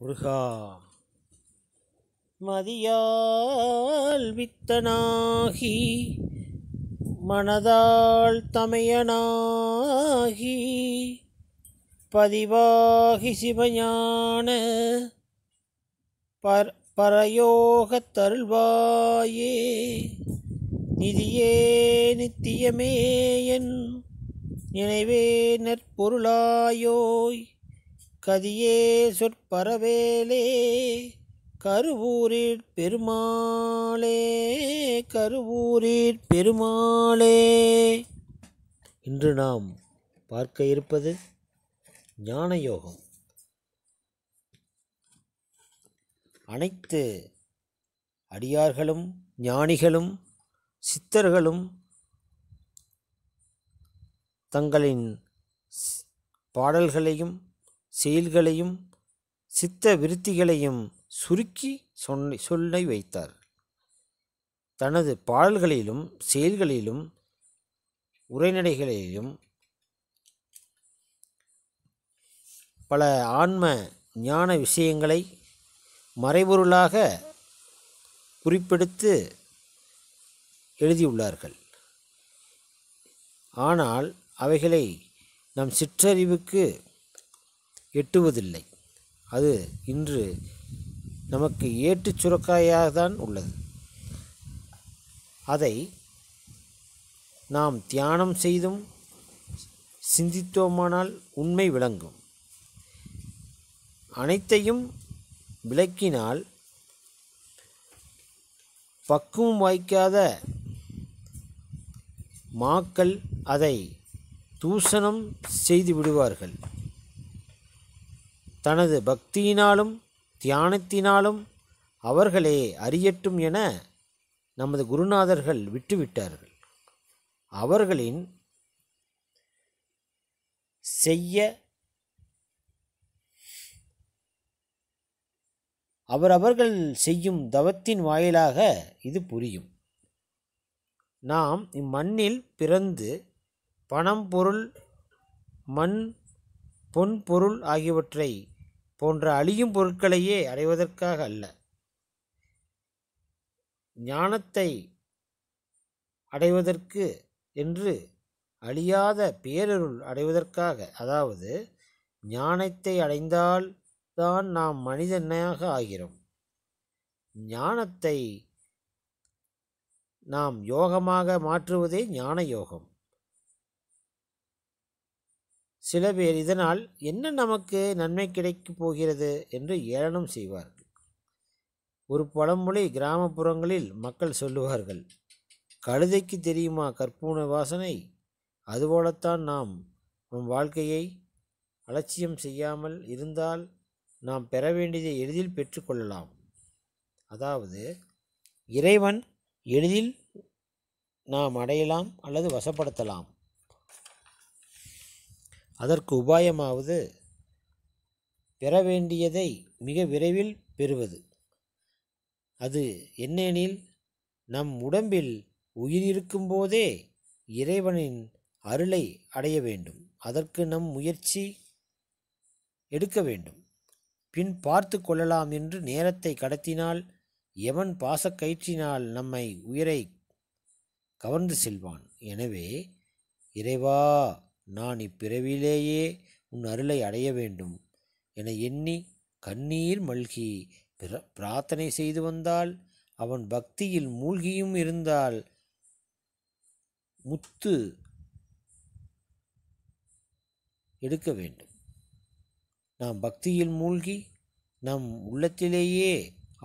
முருகா மதியால் வித்தனாகி மனதால் தமையனாகி பதிவாகி சிவஞான பர் பரயோகத் தருள்வாயே நிதியே நித்தியமேயன் நினைவே நற்பொருளாயோய் கதியே சொற்பரவேலே கருவூரிற் பெருமாளே கருவூரிற் பெருமாளே இன்று நாம் பார்க்க இருப்பது ஞான யோகம் அனைத்து அடியார்களும் ஞானிகளும் சித்தர்களும் தங்களின் பாடல்களையும் செயல்களையும் சித்த விருத்திகளையும் சுருக்கி சொன்னை சொல்லி வைத்தார் தனது பாடல்களிலும் செயல்களிலும் உரைநடைகளிலும் பல ஆன்ம ஞான விஷயங்களை மறைபொருளாக குறிப்பெடுத்து எழுதியுள்ளார்கள் ஆனால் அவைகளை நம் சிற்றறிவுக்கு எட்டுவதில்லை அது இன்று நமக்கு ஏற்று சுரக்காயாக தான் உள்ளது அதை நாம் தியானம் செய்தும் சிந்தித்தோமானால் உண்மை விளங்கும் அனைத்தையும் விளக்கினால் பக்குவம் வாய்க்காத மாக்கள் அதை தூஷணம் செய்து விடுவார்கள் தனது பக்தியினாலும் தியானத்தினாலும் அவர்களே அறியட்டும் என நமது குருநாதர்கள் விட்டுவிட்டார்கள் அவர்களின் செய்ய அவரவர்கள் செய்யும் தவத்தின் வாயிலாக இது புரியும் நாம் இம்மண்ணில் பிறந்து பணம் பொருள் மண் பொன் பொருள் ஆகியவற்றை போன்ற அழியும் பொருட்களையே அடைவதற்காக அல்ல ஞானத்தை அடைவதற்கு என்று அழியாத பேரருள் அடைவதற்காக அதாவது ஞானத்தை அடைந்தால் தான் நாம் மனிதனாக ஆகிறோம் ஞானத்தை நாம் யோகமாக மாற்றுவதே ஞான யோகம் சில பேர் இதனால் என்ன நமக்கு நன்மை கிடைக்கப் போகிறது என்று ஏளனம் செய்வார்கள் ஒரு பழமொழி கிராமப்புறங்களில் மக்கள் சொல்லுவார்கள் கழுதைக்கு தெரியுமா கற்பூன வாசனை அதுபோலத்தான் நாம் நம் வாழ்க்கையை அலட்சியம் செய்யாமல் இருந்தால் நாம் பெற வேண்டியதை எளிதில் பெற்றுக்கொள்ளலாம் அதாவது இறைவன் எளிதில் நாம் அடையலாம் அல்லது வசப்படுத்தலாம் அதற்கு உபாயமாவது பெற வேண்டியதை மிக விரைவில் பெறுவது அது என்னெனில் நம் உடம்பில் உயிரிருக்கும் போதே இறைவனின் அருளை அடைய வேண்டும் அதற்கு நம் முயற்சி எடுக்க வேண்டும் பின் பார்த்து கொள்ளலாம் என்று நேரத்தை கடத்தினால் எவன் பாசக்கயிற்றினால் நம்மை உயிரை கவர்ந்து செல்வான் எனவே இறைவா நான் இப்பிறவியிலேயே உன் அருளை அடைய வேண்டும் என எண்ணி கண்ணீர் மல்கி பிரார்த்தனை செய்து வந்தால் அவன் பக்தியில் மூழ்கியும் இருந்தால் முத்து எடுக்க வேண்டும் நாம் பக்தியில் மூழ்கி நம் உள்ளத்திலேயே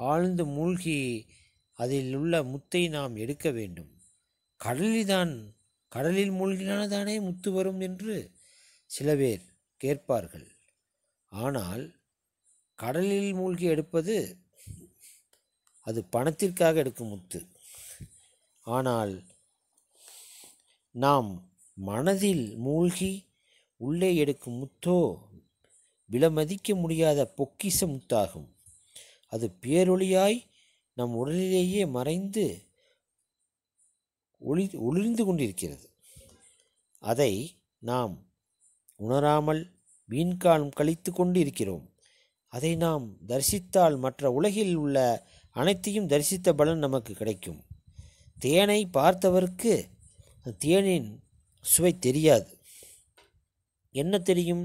ஆழ்ந்து மூழ்கி அதில் உள்ள முத்தை நாம் எடுக்க வேண்டும் கடலில்தான் கடலில் மூழ்கினால்தானே முத்து வரும் என்று சில பேர் கேட்பார்கள் ஆனால் கடலில் மூழ்கி எடுப்பது அது பணத்திற்காக எடுக்கும் முத்து ஆனால் நாம் மனதில் மூழ்கி உள்ளே எடுக்கும் முத்தோ விலமதிக்க முடியாத பொக்கிச முத்தாகும் அது பேரொழியாய் நம் உடலிலேயே மறைந்து ஒளி ஒளிர்ந்து கொண்டிருக்கிறது அதை நாம் உணராமல் வீண்காலம் கழித்து கொண்டு இருக்கிறோம் அதை நாம் தரிசித்தால் மற்ற உலகில் உள்ள அனைத்தையும் தரிசித்த பலன் நமக்கு கிடைக்கும் தேனை பார்த்தவருக்கு தேனின் சுவை தெரியாது என்ன தெரியும்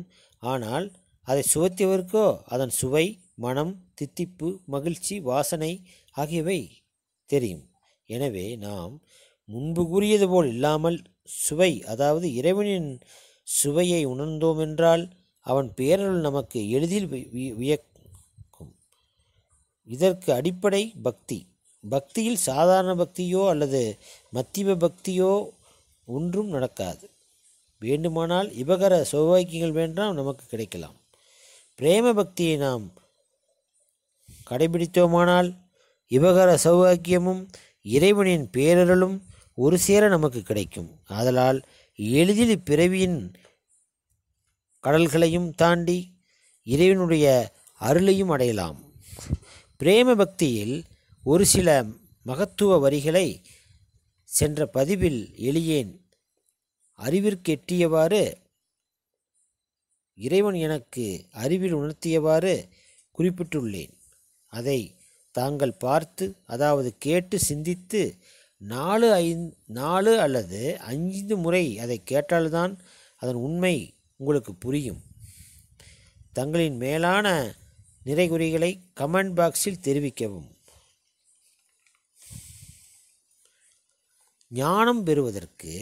ஆனால் அதை சுவைத்தவருக்கோ அதன் சுவை மனம் தித்திப்பு மகிழ்ச்சி வாசனை ஆகியவை தெரியும் எனவே நாம் முன்பு கூறியது போல் இல்லாமல் சுவை அதாவது இறைவனின் சுவையை உணர்ந்தோம் என்றால் அவன் பேரருள் நமக்கு எளிதில் வியக்கும் இதற்கு அடிப்படை பக்தி பக்தியில் சாதாரண பக்தியோ அல்லது மத்திய பக்தியோ ஒன்றும் நடக்காது வேண்டுமானால் இபகர சௌபாக்கியங்கள் வேண்டாம் நமக்கு கிடைக்கலாம் பிரேம பக்தியை நாம் கடைபிடித்தோமானால் இபகர சௌபாக்கியமும் இறைவனின் பேரருளும் ஒரு சேர நமக்கு கிடைக்கும் ஆதலால் எளிதில் பிறவியின் கடல்களையும் தாண்டி இறைவனுடைய அருளையும் அடையலாம் பிரேம பக்தியில் ஒரு சில மகத்துவ வரிகளை சென்ற பதிவில் எளியேன் அறிவிற்கெட்டியவாறு இறைவன் எனக்கு அறிவில் உணர்த்தியவாறு குறிப்பிட்டுள்ளேன் அதை தாங்கள் பார்த்து அதாவது கேட்டு சிந்தித்து நாலு ஐந் நாலு அல்லது ஐந்து முறை அதை கேட்டால்தான் அதன் உண்மை உங்களுக்கு புரியும் தங்களின் மேலான நிறைகுறிகளை கமெண்ட் பாக்ஸில் தெரிவிக்கவும் ஞானம் பெறுவதற்கு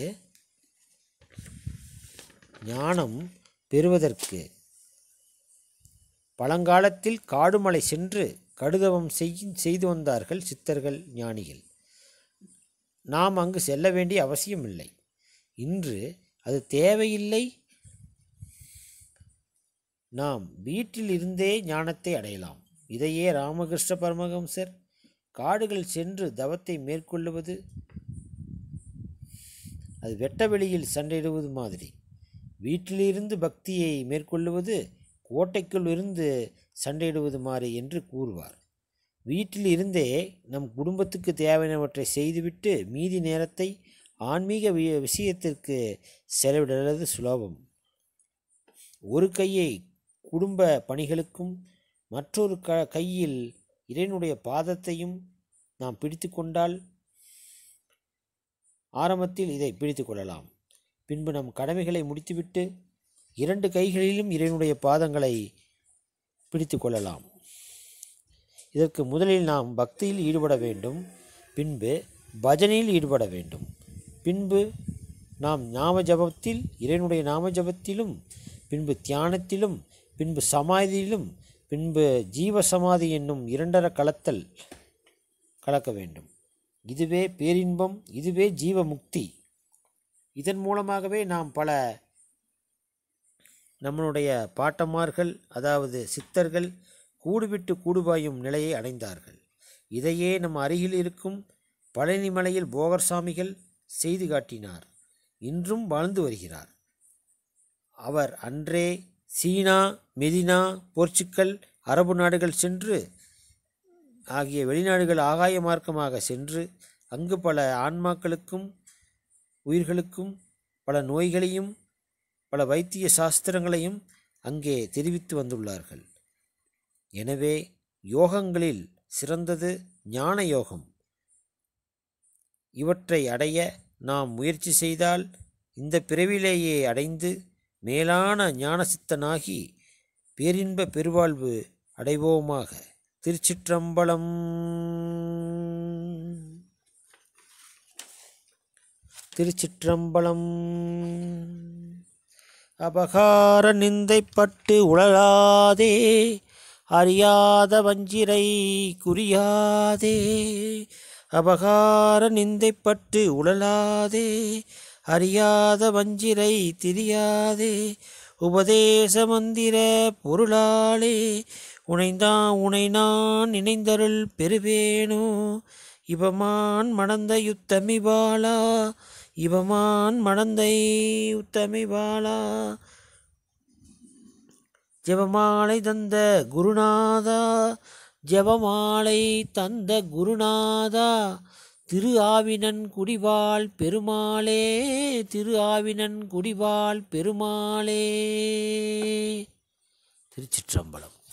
ஞானம் பெறுவதற்கு பழங்காலத்தில் காடுமலை சென்று கடுதவம் செய்யும் செய்து வந்தார்கள் சித்தர்கள் ஞானிகள் நாம் அங்கு செல்ல வேண்டிய அவசியமில்லை இன்று அது தேவையில்லை நாம் வீட்டில் இருந்தே ஞானத்தை அடையலாம் இதையே ராமகிருஷ்ண பரமஹம்சர் காடுகள் சென்று தவத்தை மேற்கொள்ளுவது அது வெட்ட வெளியில் சண்டையிடுவது மாதிரி வீட்டிலிருந்து பக்தியை மேற்கொள்ளுவது கோட்டைக்குள் இருந்து சண்டையிடுவது மாதிரி என்று கூறுவார் வீட்டில் இருந்தே நம் குடும்பத்துக்கு தேவையானவற்றை செய்துவிட்டு மீதி நேரத்தை ஆன்மீக விஷயத்திற்கு செலவிடுறது சுலபம் ஒரு கையை குடும்ப பணிகளுக்கும் மற்றொரு க கையில் இறைனுடைய பாதத்தையும் நாம் பிடித்து கொண்டால் ஆரம்பத்தில் இதை பிடித்து கொள்ளலாம் பின்பு நம் கடமைகளை முடித்துவிட்டு இரண்டு கைகளிலும் இறைனுடைய பாதங்களை பிடித்து கொள்ளலாம் இதற்கு முதலில் நாம் பக்தியில் ஈடுபட வேண்டும் பின்பு பஜனையில் ஈடுபட வேண்டும் பின்பு நாம் நாம ஜபத்தில் இறைவனுடைய நாம ஜபத்திலும் பின்பு தியானத்திலும் பின்பு சமாதியிலும் பின்பு ஜீவ சமாதி என்னும் இரண்டர கலத்தல் கலக்க வேண்டும் இதுவே பேரின்பம் இதுவே ஜீவ முக்தி இதன் மூலமாகவே நாம் பல நம்மளுடைய பாட்டமார்கள் அதாவது சித்தர்கள் கூடுவிட்டு கூடுவாயும் நிலையை அடைந்தார்கள் இதையே நம் அருகில் இருக்கும் பழனிமலையில் போகர் சாமிகள் செய்து காட்டினார் இன்றும் வாழ்ந்து வருகிறார் அவர் அன்றே சீனா மெதினா போர்ச்சுக்கல் அரபு நாடுகள் சென்று ஆகிய வெளிநாடுகள் ஆகாய மார்க்கமாக சென்று அங்கு பல ஆன்மாக்களுக்கும் உயிர்களுக்கும் பல நோய்களையும் பல வைத்திய சாஸ்திரங்களையும் அங்கே தெரிவித்து வந்துள்ளார்கள் எனவே யோகங்களில் சிறந்தது ஞான யோகம் இவற்றை அடைய நாம் முயற்சி செய்தால் இந்த பிறவிலேயே அடைந்து மேலான ஞான சித்தனாகி பேரின்ப பெருவாழ்வு அடைவோமாக திருச்சிற்றம்பலம் திருச்சிற்றம்பலம் அபகார நிந்தைப்பட்டு உழலாதே அறியாத வஞ்சிரை குறியாதே அபகார நிந்தைப்பட்டு உழலாதே அறியாத வஞ்சிரை திரியாதே உபதேச மந்திர பொருளாலே உனைந்தான் உனை நான் இணைந்தருள் பெறுவேனோ இவமான் மணந்த யுத்தமிபாலா இவமான் மணந்தை உத்தமிபாலா ஜெபமாலை தந்த குருநாதா ஜெபமாலை தந்த குருநாதா திரு ஆவினன் குடிவாள் பெருமாளே திரு ஆவினன் குடிவாள் பெருமாளே திருச்சிற்றம்பலம்